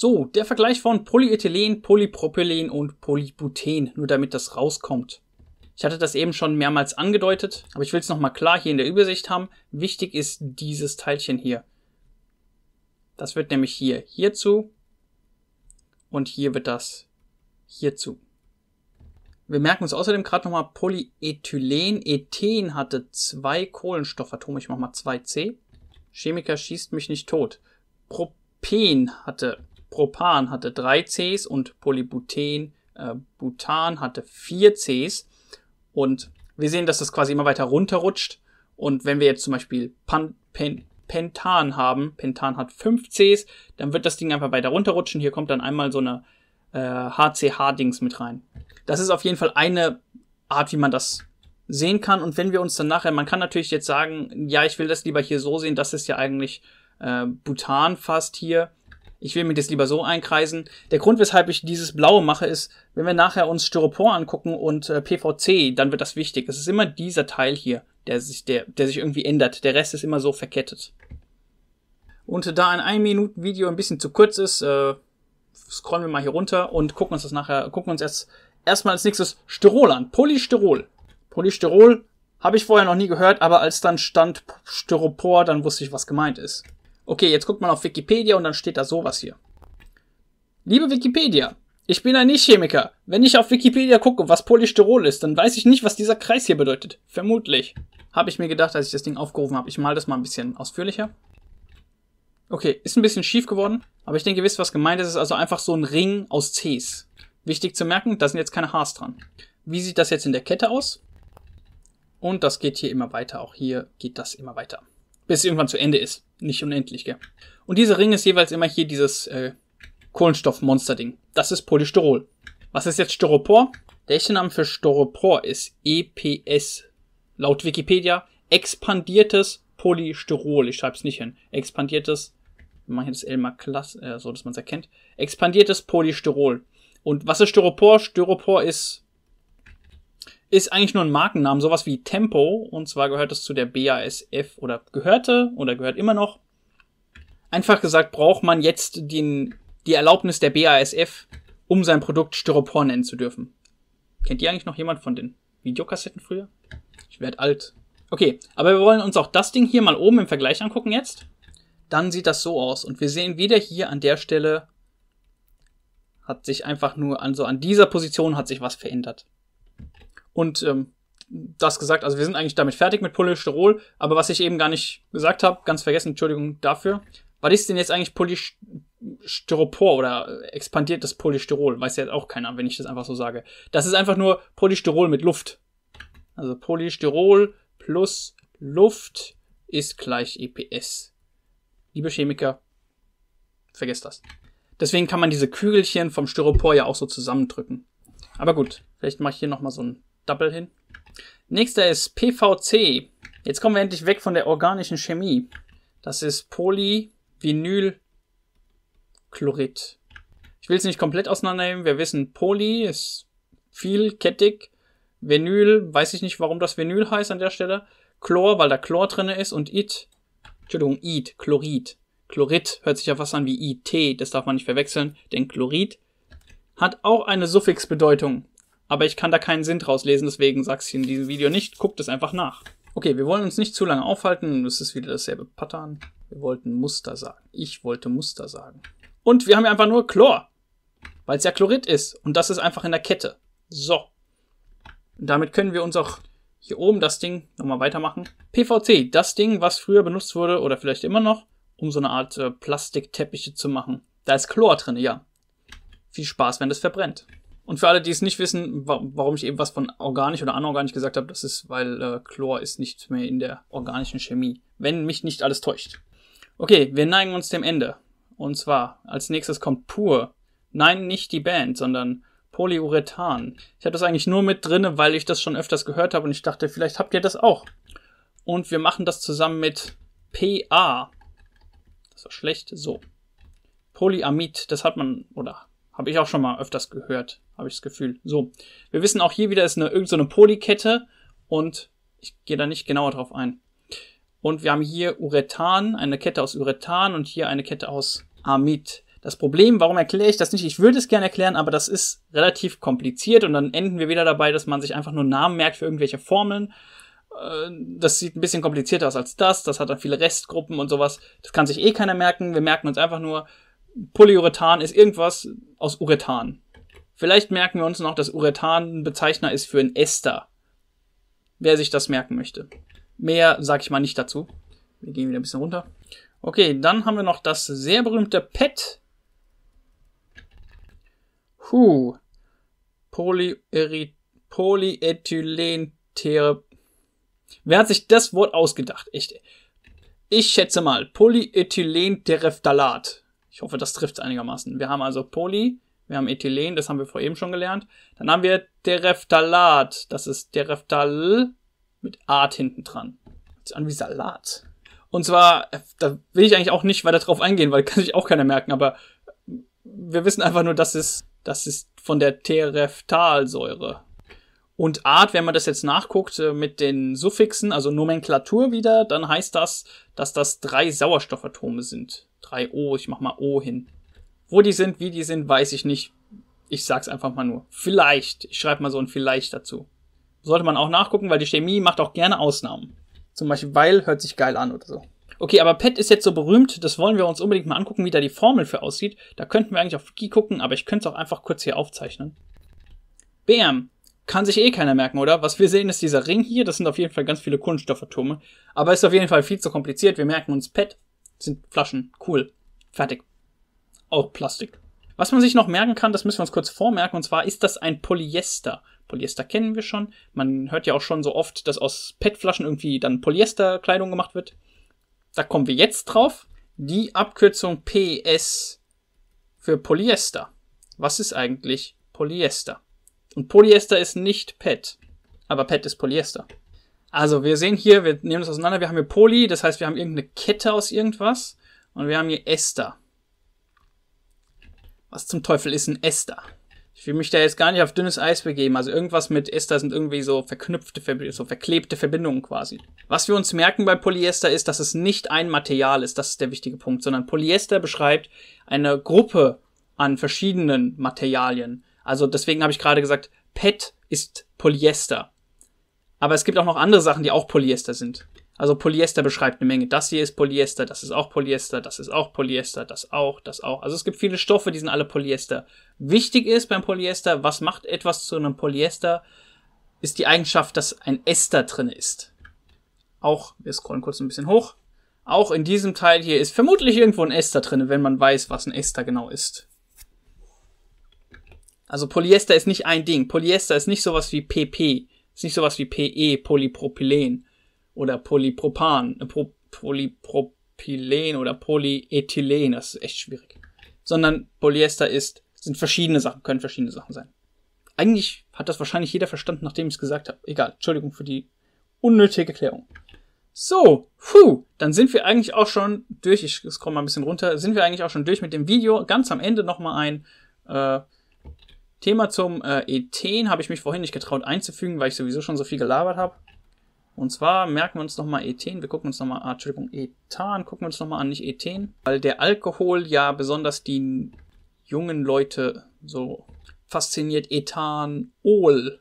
So, der Vergleich von Polyethylen, Polypropylen und Polybuten, nur damit das rauskommt. Ich hatte das eben schon mehrmals angedeutet, aber ich will es nochmal klar hier in der Übersicht haben. Wichtig ist dieses Teilchen hier. Das wird nämlich hier hierzu und hier wird das hierzu. Wir merken uns außerdem gerade nochmal Polyethylen. Ethen hatte zwei Kohlenstoffatome. Ich mache mal 2C. Chemiker schießt mich nicht tot. Propen hatte Propan hatte 3 Cs und Polybutan äh, Butan hatte 4 Cs. Und wir sehen, dass das quasi immer weiter runterrutscht. Und wenn wir jetzt zum Beispiel Pan, Pen, Pentan haben, Pentan hat 5 Cs, dann wird das Ding einfach weiter runterrutschen. Hier kommt dann einmal so eine äh, HCH-Dings mit rein. Das ist auf jeden Fall eine Art, wie man das sehen kann. Und wenn wir uns dann nachher, man kann natürlich jetzt sagen, ja, ich will das lieber hier so sehen, das ist ja eigentlich äh, Bhutan fast hier. Ich will mir das lieber so einkreisen. Der Grund, weshalb ich dieses Blaue mache, ist, wenn wir nachher uns Styropor angucken und äh, PVC, dann wird das wichtig. Es ist immer dieser Teil hier, der sich, der, der sich irgendwie ändert. Der Rest ist immer so verkettet. Und da ein 1-Minuten-Video ein bisschen zu kurz ist, äh, scrollen wir mal hier runter und gucken uns das nachher, gucken uns erst erstmal als nächstes Styrol an. Polystyrol. Polystyrol habe ich vorher noch nie gehört, aber als dann stand Styropor, dann wusste ich, was gemeint ist. Okay, jetzt guckt man auf Wikipedia und dann steht da sowas hier. Liebe Wikipedia, ich bin ein Nichtchemiker. Wenn ich auf Wikipedia gucke, was Polystyrol ist, dann weiß ich nicht, was dieser Kreis hier bedeutet. Vermutlich. Habe ich mir gedacht, als ich das Ding aufgerufen habe. Ich mal das mal ein bisschen ausführlicher. Okay, ist ein bisschen schief geworden, aber ich denke, ihr wisst, was gemeint ist. ist also einfach so ein Ring aus Cs. Wichtig zu merken, da sind jetzt keine Haars dran. Wie sieht das jetzt in der Kette aus? Und das geht hier immer weiter. Auch hier geht das immer weiter bis es irgendwann zu Ende ist. Nicht unendlich, gell? Und dieser Ring ist jeweils immer hier dieses äh, Kohlenstoffmonster-Ding. Das ist Polystyrol. Was ist jetzt Styropor? Der echte Name für Styropor ist EPS. Laut Wikipedia expandiertes Polystyrol. Ich schreibe es nicht hin. Expandiertes, wir machen jetzt L mal klass, äh, so dass man es erkennt. Expandiertes Polystyrol. Und was ist Styropor? Styropor ist ist eigentlich nur ein Markennamen, sowas wie Tempo. Und zwar gehört es zu der BASF oder gehörte oder gehört immer noch. Einfach gesagt, braucht man jetzt den, die Erlaubnis der BASF, um sein Produkt Styropor nennen zu dürfen. Kennt ihr eigentlich noch jemand von den Videokassetten früher? Ich werde alt. Okay, aber wir wollen uns auch das Ding hier mal oben im Vergleich angucken jetzt. Dann sieht das so aus. Und wir sehen wieder hier an der Stelle hat sich einfach nur, also an dieser Position hat sich was verändert. Und ähm, das gesagt, also wir sind eigentlich damit fertig mit Polystyrol, aber was ich eben gar nicht gesagt habe, ganz vergessen, Entschuldigung dafür. Was ist denn jetzt eigentlich Polystyropor oder expandiertes Polystyrol? Weiß ja auch keiner, wenn ich das einfach so sage. Das ist einfach nur Polystyrol mit Luft. Also Polystyrol plus Luft ist gleich EPS. Liebe Chemiker, vergesst das. Deswegen kann man diese Kügelchen vom Styropor ja auch so zusammendrücken. Aber gut, vielleicht mache ich hier nochmal so ein Double hin. Nächster ist PVC. Jetzt kommen wir endlich weg von der organischen Chemie. Das ist Polyvinylchlorid. Ich will es nicht komplett auseinandernehmen. Wir wissen, Poly ist viel kettig. Vinyl, weiß ich nicht, warum das Vinyl heißt an der Stelle. Chlor, weil da Chlor drin ist. Und It, Entschuldigung, It, Chlorid. Chlorid hört sich ja fast an wie IT, das darf man nicht verwechseln, denn Chlorid hat auch eine Suffixbedeutung aber ich kann da keinen Sinn draus lesen, deswegen sag's hier in diesem Video nicht. Guckt es einfach nach. Okay, wir wollen uns nicht zu lange aufhalten. Das ist wieder dasselbe Pattern. Wir wollten Muster sagen. Ich wollte Muster sagen. Und wir haben ja einfach nur Chlor, weil es ja Chlorid ist. Und das ist einfach in der Kette. So. Und damit können wir uns auch hier oben das Ding nochmal weitermachen. PVC, das Ding, was früher benutzt wurde oder vielleicht immer noch, um so eine Art äh, Plastikteppiche zu machen. Da ist Chlor drin, ja. Viel Spaß, wenn das verbrennt. Und für alle, die es nicht wissen, warum ich eben was von organisch oder anorganisch gesagt habe, das ist, weil äh, Chlor ist nicht mehr in der organischen Chemie, wenn mich nicht alles täuscht. Okay, wir neigen uns dem Ende. Und zwar, als nächstes kommt Pur. Nein, nicht die Band, sondern Polyurethan. Ich habe das eigentlich nur mit drinne, weil ich das schon öfters gehört habe und ich dachte, vielleicht habt ihr das auch. Und wir machen das zusammen mit PA. Das war schlecht. So. Polyamid, das hat man, oder habe ich auch schon mal öfters gehört habe ich das Gefühl. So, wir wissen auch hier wieder, ist eine irgendeine so eine Polykette und ich gehe da nicht genauer drauf ein. Und wir haben hier Urethan, eine Kette aus Urethan und hier eine Kette aus Amid. Das Problem, warum erkläre ich das nicht? Ich würde es gerne erklären, aber das ist relativ kompliziert und dann enden wir wieder dabei, dass man sich einfach nur Namen merkt für irgendwelche Formeln. Äh, das sieht ein bisschen komplizierter aus als das. Das hat dann viele Restgruppen und sowas. Das kann sich eh keiner merken. Wir merken uns einfach nur, Polyurethan ist irgendwas aus Urethan. Vielleicht merken wir uns noch, dass Urethan ein Bezeichner ist für ein Ester. Wer sich das merken möchte. Mehr sag ich mal nicht dazu. Wir gehen wieder ein bisschen runter. Okay, dann haben wir noch das sehr berühmte PET. Huh. Polyeri Polyethylentere. Wer hat sich das Wort ausgedacht? Echt. Ich schätze mal, Polyethylentereftalat. Ich hoffe, das trifft es einigermaßen. Wir haben also Poly wir haben Ethylen, das haben wir vor eben schon gelernt. Dann haben wir Tereftalat, das ist Tereftal mit Art hinten dran. Hört an wie Salat. Und zwar, da will ich eigentlich auch nicht weiter drauf eingehen, weil kann sich auch keiner merken, aber wir wissen einfach nur, dass es, das ist von der Tereftalsäure. Und Art, wenn man das jetzt nachguckt äh, mit den Suffixen, also Nomenklatur wieder, dann heißt das, dass das drei Sauerstoffatome sind. Drei O, ich mach mal O hin. Wo die sind, wie die sind, weiß ich nicht. Ich sag's einfach mal nur. Vielleicht. Ich schreibe mal so ein Vielleicht dazu. Sollte man auch nachgucken, weil die Chemie macht auch gerne Ausnahmen. Zum Beispiel weil hört sich geil an oder so. Okay, aber PET ist jetzt so berühmt, das wollen wir uns unbedingt mal angucken, wie da die Formel für aussieht. Da könnten wir eigentlich auf Wiki gucken, aber ich könnte es auch einfach kurz hier aufzeichnen. Bam! Kann sich eh keiner merken, oder? Was wir sehen, ist dieser Ring hier. Das sind auf jeden Fall ganz viele Kunststoffatome. Aber ist auf jeden Fall viel zu kompliziert. Wir merken uns PET. sind Flaschen. Cool. Fertig auch Plastik. Was man sich noch merken kann, das müssen wir uns kurz vormerken, und zwar ist das ein Polyester. Polyester kennen wir schon. Man hört ja auch schon so oft, dass aus PET-Flaschen irgendwie dann Polyesterkleidung gemacht wird. Da kommen wir jetzt drauf. Die Abkürzung PS für Polyester. Was ist eigentlich Polyester? Und Polyester ist nicht PET, aber PET ist Polyester. Also wir sehen hier, wir nehmen das auseinander, wir haben hier Poly, das heißt wir haben irgendeine Kette aus irgendwas und wir haben hier Ester. Was zum Teufel ist ein Ester? Ich will mich da jetzt gar nicht auf dünnes Eis begeben. Also irgendwas mit Ester sind irgendwie so verknüpfte, so verklebte Verbindungen quasi. Was wir uns merken bei Polyester ist, dass es nicht ein Material ist. Das ist der wichtige Punkt, sondern Polyester beschreibt eine Gruppe an verschiedenen Materialien. Also deswegen habe ich gerade gesagt, PET ist Polyester. Aber es gibt auch noch andere Sachen, die auch Polyester sind. Also Polyester beschreibt eine Menge. Das hier ist Polyester, das ist auch Polyester, das ist auch Polyester, das auch, das auch. Also es gibt viele Stoffe, die sind alle Polyester. Wichtig ist beim Polyester, was macht etwas zu einem Polyester, ist die Eigenschaft, dass ein Ester drin ist. Auch, wir scrollen kurz ein bisschen hoch. Auch in diesem Teil hier ist vermutlich irgendwo ein Ester drin, wenn man weiß, was ein Ester genau ist. Also Polyester ist nicht ein Ding. Polyester ist nicht sowas wie PP, ist nicht sowas wie PE, Polypropylen oder Polypropan, äh, Pro, Polypropylen oder Polyethylen, das ist echt schwierig. Sondern Polyester ist, sind verschiedene Sachen, können verschiedene Sachen sein. Eigentlich hat das wahrscheinlich jeder verstanden, nachdem ich es gesagt habe. Egal, Entschuldigung für die unnötige Klärung. So, puh, dann sind wir eigentlich auch schon durch. Ich scroll mal ein bisschen runter. Sind wir eigentlich auch schon durch mit dem Video. Ganz am Ende nochmal ein äh, Thema zum äh, Ethen. Habe ich mich vorhin nicht getraut einzufügen, weil ich sowieso schon so viel gelabert habe. Und zwar merken wir uns nochmal Ethen, wir gucken uns nochmal, ah, Entschuldigung, Ethan gucken wir uns nochmal an, nicht Ethen, weil der Alkohol ja besonders die jungen Leute so fasziniert. Ethanol.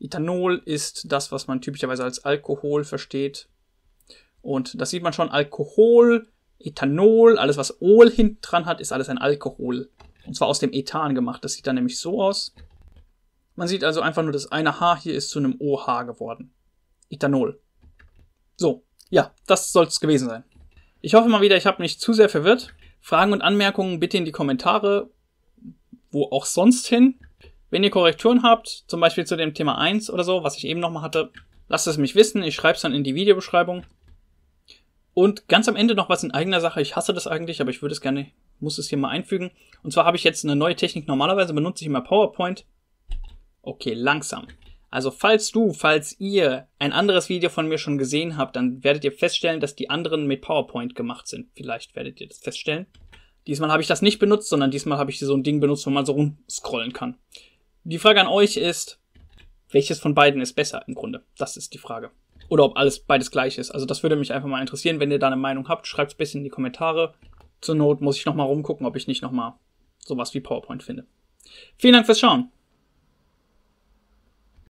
Ethanol ist das, was man typischerweise als Alkohol versteht. Und das sieht man schon, Alkohol, Ethanol, alles was Ol hinten dran hat, ist alles ein Alkohol. Und zwar aus dem Ethan gemacht. Das sieht dann nämlich so aus. Man sieht also einfach nur, das eine H hier ist zu einem OH geworden. Ethanol. So, ja, das soll es gewesen sein. Ich hoffe mal wieder, ich habe mich zu sehr verwirrt. Fragen und Anmerkungen bitte in die Kommentare, wo auch sonst hin. Wenn ihr Korrekturen habt, zum Beispiel zu dem Thema 1 oder so, was ich eben nochmal hatte, lasst es mich wissen. Ich schreibe es dann in die Videobeschreibung. Und ganz am Ende noch was in eigener Sache. Ich hasse das eigentlich, aber ich würde es gerne, muss es hier mal einfügen. Und zwar habe ich jetzt eine neue Technik. Normalerweise benutze ich immer PowerPoint. Okay, langsam. Also falls du, falls ihr ein anderes Video von mir schon gesehen habt, dann werdet ihr feststellen, dass die anderen mit PowerPoint gemacht sind. Vielleicht werdet ihr das feststellen. Diesmal habe ich das nicht benutzt, sondern diesmal habe ich so ein Ding benutzt, wo man so rumscrollen kann. Die Frage an euch ist, welches von beiden ist besser im Grunde? Das ist die Frage. Oder ob alles beides gleich ist. Also das würde mich einfach mal interessieren. Wenn ihr da eine Meinung habt, schreibt es bisschen in die Kommentare. Zur Not muss ich nochmal rumgucken, ob ich nicht nochmal sowas wie PowerPoint finde. Vielen Dank fürs Schauen.